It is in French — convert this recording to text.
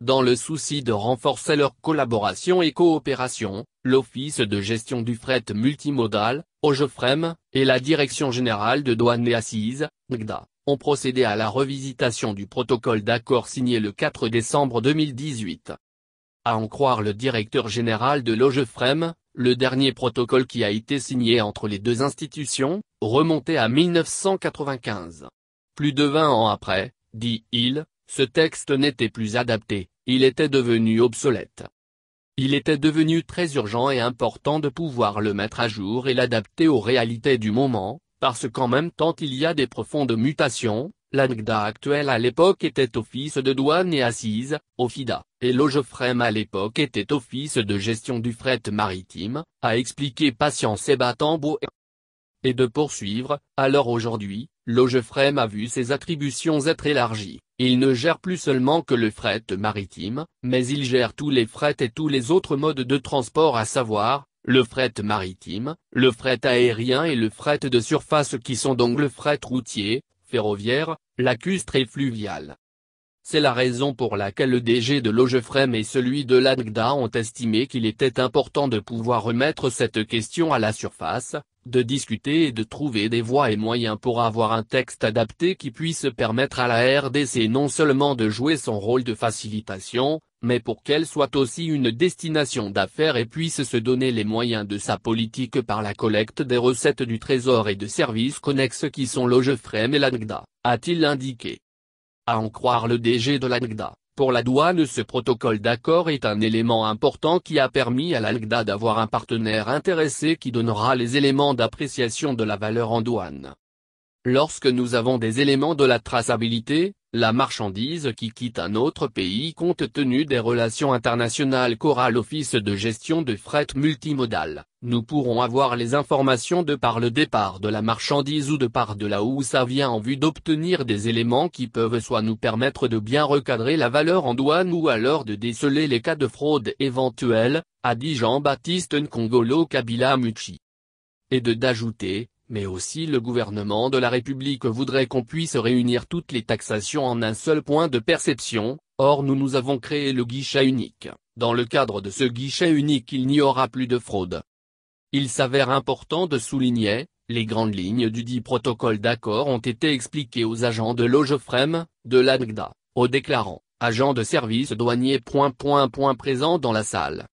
Dans le souci de renforcer leur collaboration et coopération, l'Office de gestion du fret multimodal, OGEFREM, et la Direction générale de douane et assises, NGDA, ont procédé à la revisitation du protocole d'accord signé le 4 décembre 2018. À en croire le directeur général de l'OGEFREM, le dernier protocole qui a été signé entre les deux institutions, remontait à 1995. Plus de 20 ans après, dit-il, ce texte n'était plus adapté, il était devenu obsolète. Il était devenu très urgent et important de pouvoir le mettre à jour et l'adapter aux réalités du moment, parce qu'en même temps il y a des profondes mutations, l'ANGDA actuelle à l'époque était office de douane et assise, FIDA, et l'OGEFREM à l'époque était office de gestion du fret maritime, a expliqué Patience et et de poursuivre, alors aujourd'hui, l'OGEFREM a vu ses attributions être élargies. Il ne gère plus seulement que le fret maritime, mais il gère tous les frets et tous les autres modes de transport à savoir, le fret maritime, le fret aérien et le fret de surface qui sont donc le fret routier, ferroviaire, lacustre et fluvial. C'est la raison pour laquelle le DG de Logefrem et celui de l'ANGDA ont estimé qu'il était important de pouvoir remettre cette question à la surface, de discuter et de trouver des voies et moyens pour avoir un texte adapté qui puisse permettre à la RDC non seulement de jouer son rôle de facilitation, mais pour qu'elle soit aussi une destination d'affaires et puisse se donner les moyens de sa politique par la collecte des recettes du Trésor et de services connexes qui sont l'Ogefrem et l'ANGDA, a-t-il indiqué. À en croire le DG de l'ANGDA, pour la douane ce protocole d'accord est un élément important qui a permis à l'ALGDA d'avoir un partenaire intéressé qui donnera les éléments d'appréciation de la valeur en douane. Lorsque nous avons des éléments de la traçabilité, la marchandise qui quitte un autre pays compte tenu des relations internationales qu'aura l'Office de gestion de fret multimodal, nous pourrons avoir les informations de par le départ de la marchandise ou de par de là où ça vient en vue d'obtenir des éléments qui peuvent soit nous permettre de bien recadrer la valeur en douane ou alors de déceler les cas de fraude éventuels, a dit Jean-Baptiste Nkongolo Kabila Muchi. Et de d'ajouter, mais aussi le gouvernement de la République voudrait qu'on puisse réunir toutes les taxations en un seul point de perception, or nous nous avons créé le guichet unique. Dans le cadre de ce guichet unique il n'y aura plus de fraude. Il s'avère important de souligner, les grandes lignes du dit protocole d'accord ont été expliquées aux agents de l'OGEFREM, de l'ADGDA, aux déclarants, agents de service douanier. Point, point, dans la salle.